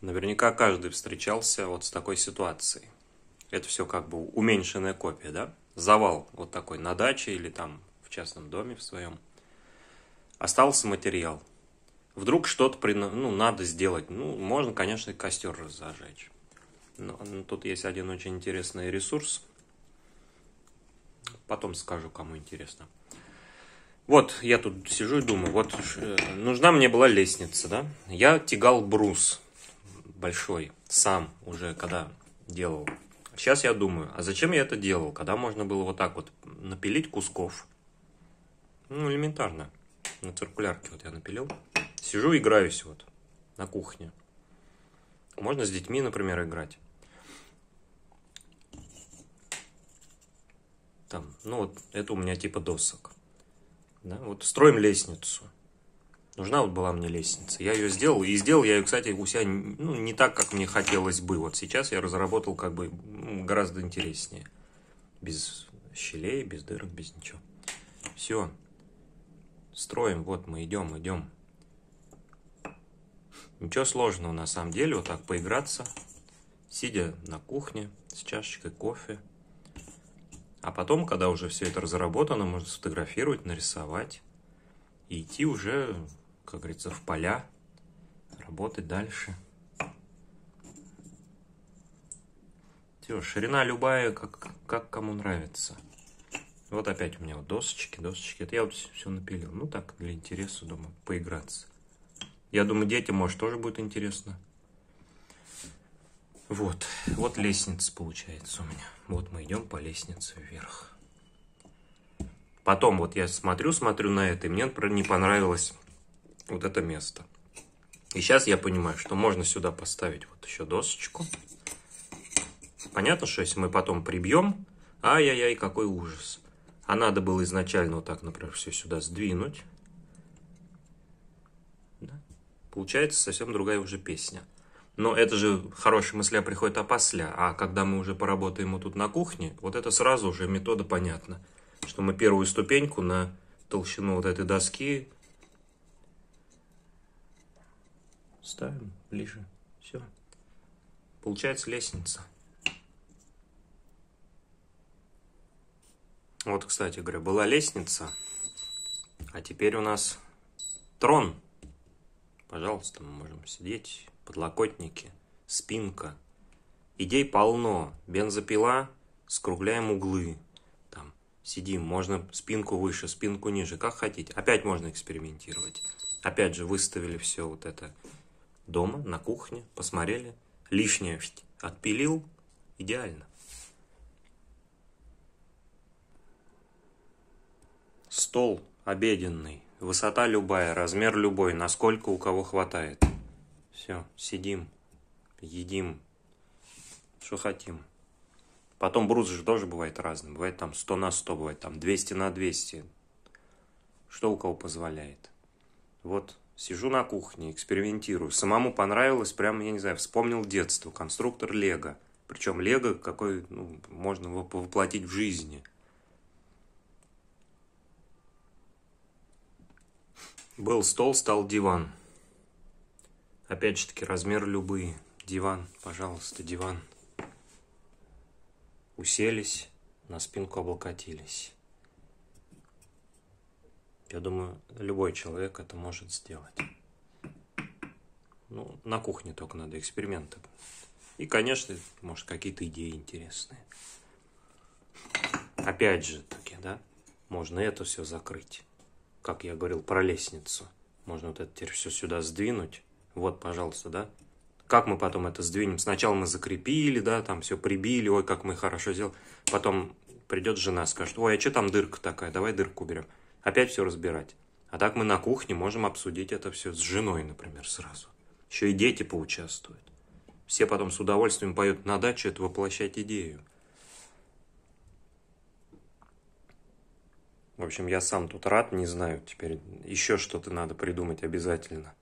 Наверняка каждый встречался вот с такой ситуацией. Это все как бы уменьшенная копия, да? Завал вот такой на даче или там в частном доме в своем. Остался материал. Вдруг что-то ну, надо сделать. Ну, можно, конечно, и костер зажечь. Но, но ну, тут есть один очень интересный ресурс. Потом скажу, кому интересно. Вот, я тут сижу и думаю, вот э, нужна мне была лестница, да? Я тягал брус большой сам уже, когда делал. Сейчас я думаю, а зачем я это делал, когда можно было вот так вот напилить кусков? Ну, элементарно. На циркулярке вот я напилил. Сижу, играюсь вот на кухне. Можно с детьми, например, играть. Там, ну вот, это у меня типа досок. Да? Вот строим лестницу. Нужна вот была мне лестница. Я ее сделал. И сделал я ее, кстати, у себя ну, не так, как мне хотелось бы. Вот сейчас я разработал как бы гораздо интереснее. Без щелей, без дырок, без ничего. Все. Строим. Вот мы идем, идем. Ничего сложного на самом деле. Вот так поиграться. Сидя на кухне с чашечкой кофе. А потом, когда уже все это разработано, можно сфотографировать, нарисовать. И идти уже как говорится, в поля, работать дальше. Все, ширина любая, как, как кому нравится. Вот опять у меня вот досочки, досочки. Это я вот все напилил. Ну так, для интереса, думаю, поиграться. Я думаю, детям, может, тоже будет интересно. Вот, вот лестница получается у меня. Вот мы идем по лестнице вверх. Потом вот я смотрю, смотрю на это, и мне, например, не понравилось вот это место. И сейчас я понимаю, что можно сюда поставить вот еще досочку. Понятно, что если мы потом прибьем, ай-яй-яй, какой ужас. А надо было изначально вот так, например, все сюда сдвинуть. Да? Получается совсем другая уже песня. Но это же хорошая мысля а приходит опосля. А когда мы уже поработаем вот тут на кухне, вот это сразу уже метода понятна. Что мы первую ступеньку на толщину вот этой доски ставим ближе. Все. Получается лестница. Вот, кстати говоря, была лестница, а теперь у нас трон. Пожалуйста, мы можем сидеть, подлокотники, спинка. Идей полно. Бензопила, скругляем углы. Там сидим, можно спинку выше, спинку ниже, как хотите. Опять можно экспериментировать. Опять же, выставили все вот это Дома, на кухне, посмотрели. Лишнее отпилил. Идеально. Стол обеденный. Высота любая, размер любой, насколько у кого хватает. Все, сидим, едим, что хотим. Потом брус же тоже бывает разный. Бывает там 100 на 100, бывает там 200 на 200. Что у кого позволяет. Вот Сижу на кухне, экспериментирую. Самому понравилось, прям, я не знаю, вспомнил детство. Конструктор Лего. Причем Лего, какой ну, можно воплотить в жизни. Был стол, стал диван. Опять же таки, размер любые. Диван, пожалуйста, диван. Уселись, на спинку облокотились. Я думаю, любой человек это может сделать. Ну, на кухне только надо эксперименты. И, конечно, может, какие-то идеи интересные. Опять же таки, да, можно это все закрыть. Как я говорил про лестницу. Можно вот это теперь все сюда сдвинуть. Вот, пожалуйста, да. Как мы потом это сдвинем? Сначала мы закрепили, да, там все прибили, ой, как мы хорошо сделали. Потом придет жена, скажет, ой, а что там дырка такая, давай дырку уберем опять все разбирать. А так мы на кухне можем обсудить это все с женой, например, сразу. Еще и дети поучаствуют. Все потом с удовольствием поют на даче это воплощать идею. В общем, я сам тут рад, не знаю, теперь еще что-то надо придумать обязательно.